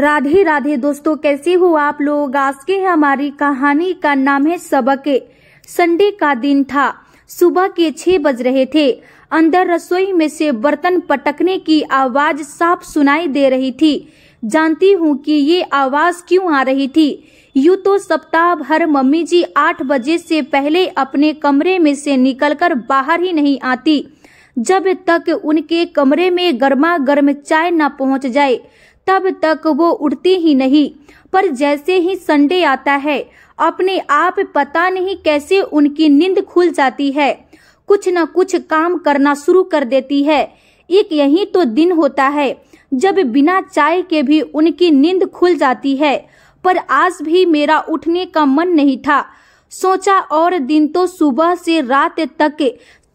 राधे राधे दोस्तों कैसे हो आप लोग आज के हमारी कहानी का नाम है सबक संडे का दिन था सुबह के छह बज रहे थे अंदर रसोई में से बर्तन पटकने की आवाज साफ सुनाई दे रही थी जानती हूँ कि ये आवाज क्यों आ रही थी यूँ तो सप्ताह भर मम्मी जी आठ बजे से पहले अपने कमरे में से निकलकर बाहर ही नहीं आती जब तक उनके कमरे में गर्मा गर्म चाय न पहुँच जाए तब तक वो उठती ही नहीं पर जैसे ही संडे आता है अपने आप पता नहीं कैसे उनकी नींद खुल जाती है कुछ न कुछ काम करना शुरू कर देती है एक यही तो दिन होता है जब बिना चाय के भी उनकी नींद खुल जाती है पर आज भी मेरा उठने का मन नहीं था सोचा और दिन तो सुबह से रात तक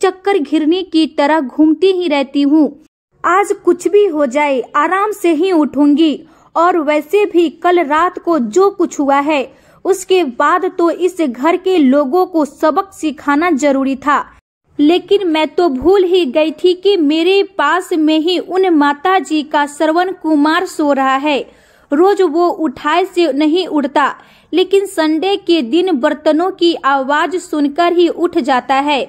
चक्कर घिरने की तरह घूमती ही रहती हूँ आज कुछ भी हो जाए आराम से ही उठूंगी और वैसे भी कल रात को जो कुछ हुआ है उसके बाद तो इस घर के लोगों को सबक सिखाना जरूरी था लेकिन मैं तो भूल ही गई थी कि मेरे पास में ही उन माता जी का श्रवण कुमार सो रहा है रोज वो उठाए से नहीं उठता लेकिन संडे के दिन बर्तनों की आवाज सुनकर ही उठ जाता है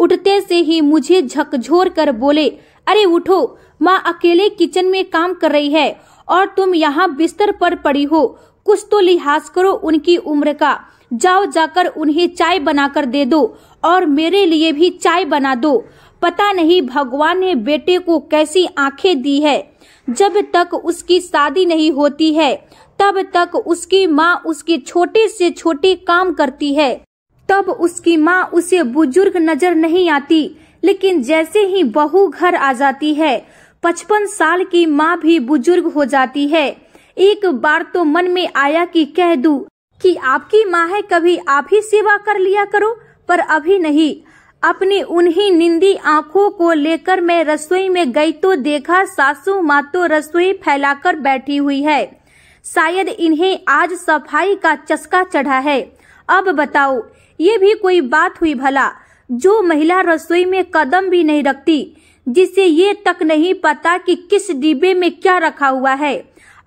उठते से ही मुझे झकझोर कर बोले अरे उठो माँ अकेले किचन में काम कर रही है और तुम यहाँ बिस्तर पर पड़ी हो कुछ तो लिहाज करो उनकी उम्र का जाओ जाकर उन्हें चाय बनाकर दे दो और मेरे लिए भी चाय बना दो पता नहीं भगवान ने बेटे को कैसी आंखें दी है जब तक उसकी शादी नहीं होती है तब तक उसकी माँ उसके छोटे से छोटे काम करती है तब उसकी माँ उसे बुजुर्ग नजर नहीं आती लेकिन जैसे ही बहू घर आ जाती है पचपन साल की माँ भी बुजुर्ग हो जाती है एक बार तो मन में आया कि कह दू कि आपकी माँ है कभी आप ही सेवा कर लिया करो पर अभी नहीं अपनी उन्हीं निंदी आंखों को लेकर मैं रसोई में गई तो देखा सासू माँ तो रसोई फैलाकर बैठी हुई है शायद इन्हें आज सफाई का चस्का चढ़ा है अब बताओ ये भी कोई बात हुई भला जो महिला रसोई में कदम भी नहीं रखती जिसे ये तक नहीं पता कि किस डिब्बे में क्या रखा हुआ है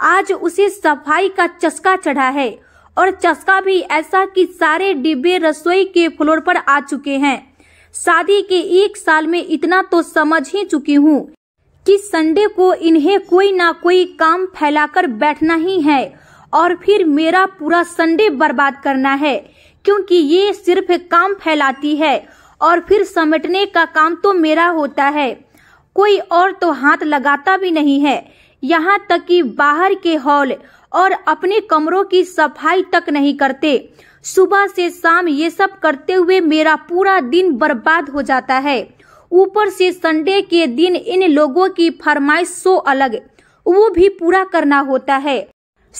आज उसे सफाई का चस्का चढ़ा है और चस्का भी ऐसा कि सारे डिब्बे रसोई के फ्लोर पर आ चुके हैं शादी के एक साल में इतना तो समझ ही चुकी हूँ कि संडे को इन्हें कोई ना कोई काम फैलाकर बैठना ही है और फिर मेरा पूरा संडे बर्बाद करना है क्योंकि ये सिर्फ काम फैलाती है और फिर समेटने का काम तो मेरा होता है कोई और तो हाथ लगाता भी नहीं है यहाँ तक कि बाहर के हॉल और अपने कमरों की सफाई तक नहीं करते सुबह से शाम ये सब करते हुए मेरा पूरा दिन बर्बाद हो जाता है ऊपर से संडे के दिन इन लोगों की फरमाइश सो अलग वो भी पूरा करना होता है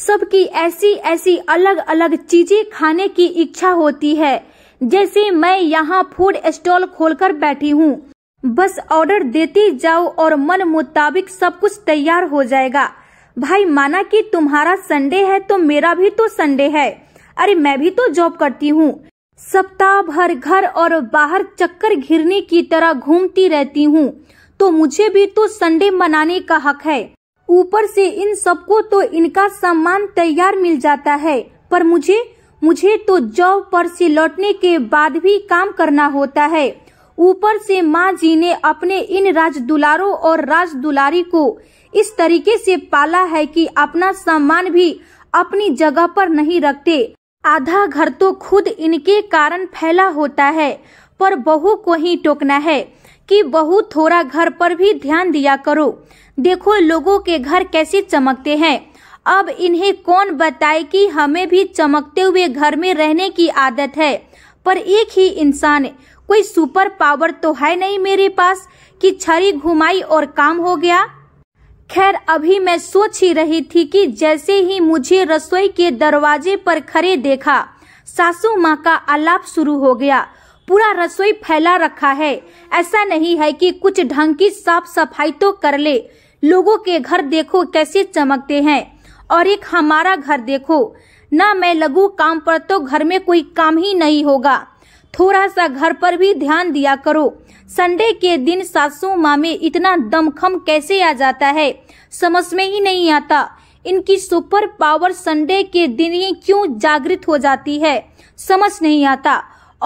सबकी ऐसी ऐसी अलग अलग चीजें खाने की इच्छा होती है जैसे मैं यहाँ फूड स्टॉल खोलकर बैठी हूँ बस ऑर्डर देती जाओ और मन मुताबिक सब कुछ तैयार हो जाएगा भाई माना कि तुम्हारा संडे है तो मेरा भी तो संडे है अरे मैं भी तो जॉब करती हूँ सप्ताह भर घर और बाहर चक्कर घिरने की तरह घूमती रहती हूँ तो मुझे भी तो संडे मनाने का हक है ऊपर से इन सबको तो इनका सम्मान तैयार मिल जाता है पर मुझे मुझे तो जॉब पर से लौटने के बाद भी काम करना होता है ऊपर से माँ जी ने अपने इन राज दुलारों और राज दुलारी को इस तरीके से पाला है कि अपना सम्मान भी अपनी जगह पर नहीं रखते आधा घर तो खुद इनके कारण फैला होता है पर बहू को ही टोकना है कि बहू थोड़ा घर पर भी ध्यान दिया करो देखो लोगों के घर कैसे चमकते हैं अब इन्हें कौन बताए कि हमें भी चमकते हुए घर में रहने की आदत है पर एक ही इंसान कोई सुपर पावर तो है नहीं मेरे पास कि छड़ी घुमाई और काम हो गया खैर अभी मैं सोच ही रही थी कि जैसे ही मुझे रसोई के दरवाजे पर खड़े देखा सासू माँ का आलाप शुरू हो गया पूरा रसोई फैला रखा है ऐसा नहीं है कि कुछ ढंग की साफ सफाई तो कर ले लोगों के घर देखो कैसे चमकते हैं और एक हमारा घर देखो ना मैं लघु काम पर तो घर में कोई काम ही नहीं होगा थोड़ा सा घर पर भी ध्यान दिया करो संडे के दिन सासू माँ में इतना दमखम कैसे आ जाता है समझ में ही नहीं आता इनकी सुपर पावर संडे के दिन ही क्यों जागृत हो जाती है समझ नहीं आता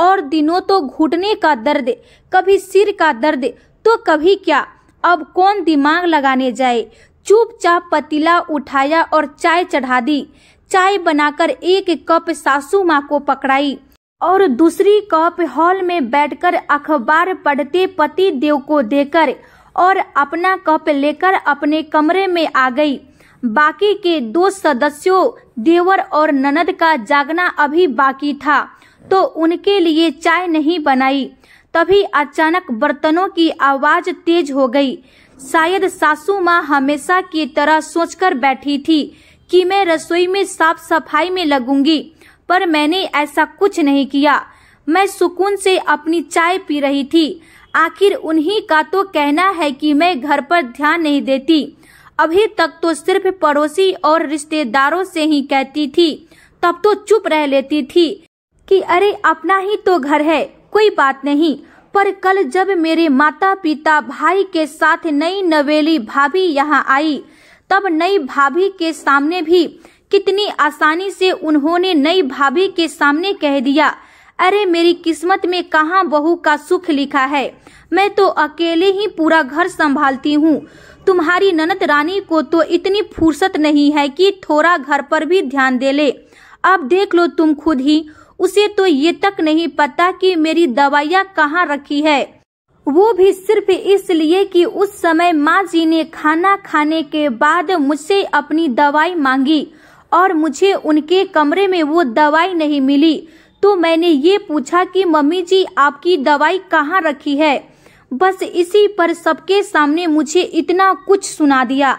और दिनों तो घुटने का दर्द कभी सिर का दर्द तो कभी क्या अब कौन दिमाग लगाने जाए चुपचाप पतीला उठाया और चाय चढ़ा दी चाय बनाकर एक कप सासू माँ को पकड़ाई और दूसरी कप हॉल में बैठकर अखबार पढ़ते पति देव को देकर और अपना कप लेकर अपने कमरे में आ गई बाकी के दो सदस्यों देवर और ननद का जागना अभी बाकी था तो उनके लिए चाय नहीं बनाई तभी अचानक बर्तनों की आवाज तेज हो गई शायद सासू माँ हमेशा की तरह सोचकर बैठी थी कि मैं रसोई में साफ सफाई में लगूंगी पर मैंने ऐसा कुछ नहीं किया मैं सुकून से अपनी चाय पी रही थी आखिर उन्हीं का तो कहना है कि मैं घर पर ध्यान नहीं देती अभी तक तो सिर्फ पड़ोसी और रिश्तेदारों से ही कहती थी तब तो चुप रह लेती थी कि अरे अपना ही तो घर है कोई बात नहीं पर कल जब मेरे माता पिता भाई के साथ नई नवेली भाभी यहाँ आई तब नई भाभी के सामने भी कितनी आसानी से उन्होंने नई भाभी के सामने कह दिया अरे मेरी किस्मत में कहा बहू का सुख लिखा है मैं तो अकेले ही पूरा घर संभालती हूँ तुम्हारी ननद रानी को तो इतनी फुर्सत नहीं है कि थोड़ा घर पर भी ध्यान दे ले अब देख लो तुम खुद ही उसे तो ये तक नहीं पता कि मेरी दवाइयाँ कहाँ रखी है वो भी सिर्फ इसलिए कि उस समय माँ जी ने खाना खाने के बाद मुझसे अपनी दवाई मांगी और मुझे उनके कमरे में वो दवाई नहीं मिली तो मैंने ये पूछा कि मम्मी जी आपकी दवाई कहाँ रखी है बस इसी पर सबके सामने मुझे इतना कुछ सुना दिया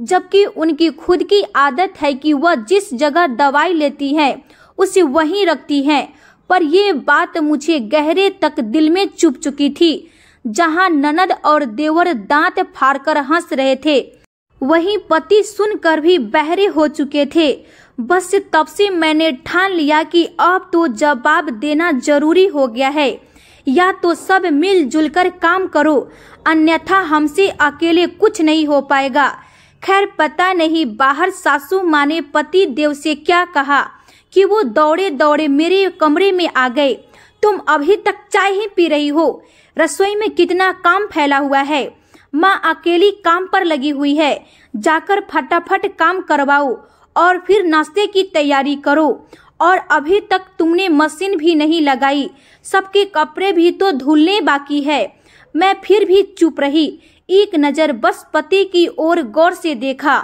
जबकि उनकी खुद की आदत है कि वह जिस जगह दवाई लेती है उसे वहीं रखती है पर ये बात मुझे गहरे तक दिल में चुप चुकी थी जहां ननद और देवर दांत फाड़कर हंस रहे थे वहीं पति सुनकर भी बहरे हो चुके थे बस तब से मैंने ठान लिया कि अब तो जवाब देना जरूरी हो गया है या तो सब मिलजुल कर काम करो अन्यथा हमसे अकेले कुछ नहीं हो पाएगा खैर पता नहीं बाहर सासू माँ ने पति देव से क्या कहा कि वो दौड़े दौड़े मेरे कमरे में आ गए तुम अभी तक चाय ही पी रही हो रसोई में कितना काम फैला हुआ है माँ अकेली काम पर लगी हुई है जाकर फटाफट काम करवाओ और फिर नाश्ते की तैयारी करो और अभी तक तुमने मशीन भी नहीं लगाई सबके कपड़े भी तो धुलने बाकी है मैं फिर भी चुप रही एक नज़र बस पति की ओर गौर से देखा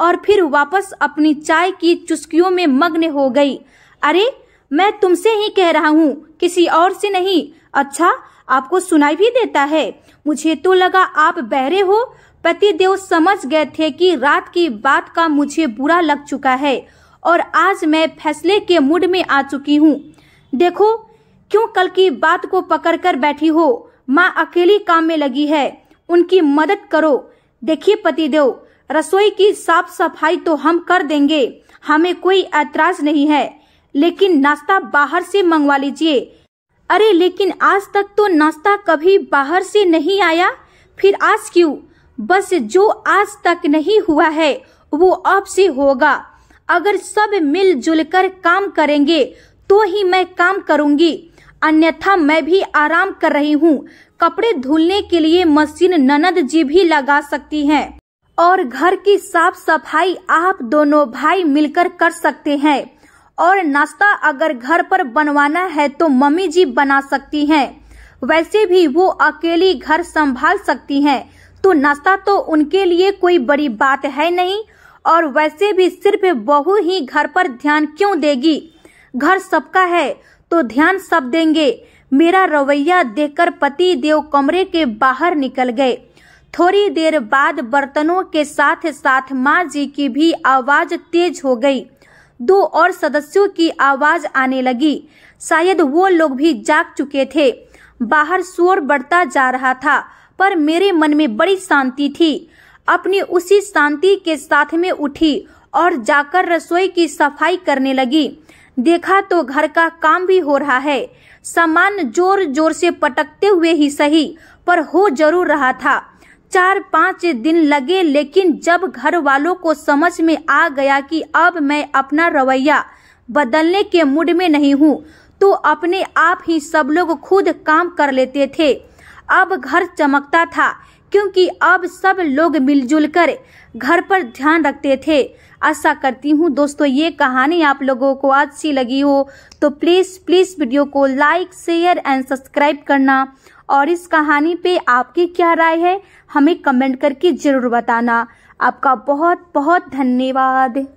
और फिर वापस अपनी चाय की चुस्कियों में मग्न हो गई अरे मैं तुमसे ही कह रहा हूँ किसी और से नहीं अच्छा आपको सुनाई भी देता है मुझे तो लगा आप बहरे हो पतिदेव समझ गए थे कि रात की बात का मुझे बुरा लग चुका है और आज मैं फैसले के मूड में आ चुकी हूँ देखो क्यों कल की बात को पकड़ कर बैठी हो माँ अकेली काम में लगी है उनकी मदद करो देखिए पतिदेव रसोई की साफ सफाई तो हम कर देंगे हमें कोई ऐतराज नहीं है लेकिन नाश्ता बाहर से मंगवा लीजिए अरे लेकिन आज तक तो नाश्ता कभी बाहर से नहीं आया फिर आज क्यों बस जो आज तक नहीं हुआ है वो अब से होगा अगर सब मिलजुल कर काम करेंगे तो ही मैं काम करूंगी अन्यथा मैं भी आराम कर रही हूँ कपड़े धुलने के लिए मशीन ननद जी भी लगा सकती हैं। और घर की साफ सफाई आप दोनों भाई मिलकर कर सकते हैं और नाश्ता अगर घर पर बनवाना है तो मम्मी जी बना सकती हैं वैसे भी वो अकेली घर संभाल सकती हैं तो नाश्ता तो उनके लिए कोई बड़ी बात है नहीं और वैसे भी सिर्फ बहू ही घर पर ध्यान क्यों देगी घर सबका है तो ध्यान सब देंगे मेरा रवैया देखकर पति देव कमरे के बाहर निकल गए थोड़ी देर बाद बर्तनों के साथ साथ माँ जी की भी आवाज तेज हो गई दो और सदस्यों की आवाज आने लगी शायद वो लोग भी जाग चुके थे बाहर शोर बढ़ता जा रहा था पर मेरे मन में बड़ी शांति थी अपनी उसी शांति के साथ में उठी और जाकर रसोई की सफाई करने लगी देखा तो घर का काम भी हो रहा है सामान जोर जोर से पटकते हुए ही सही पर हो जरूर रहा था चार पाँच दिन लगे लेकिन जब घर वालों को समझ में आ गया कि अब मैं अपना रवैया बदलने के मूड में नहीं हूँ तो अपने आप ही सब लोग खुद काम कर लेते थे अब घर चमकता था क्योंकि अब सब लोग मिलजुल कर घर पर ध्यान रखते थे आशा करती हूँ दोस्तों ये कहानी आप लोगों को अच्छी लगी हो तो प्लीज़ प्लीज़ वीडियो को लाइक शेयर एंड सब्सक्राइब करना और इस कहानी पे आपकी क्या राय है हमें कमेंट करके ज़रूर बताना आपका बहुत बहुत धन्यवाद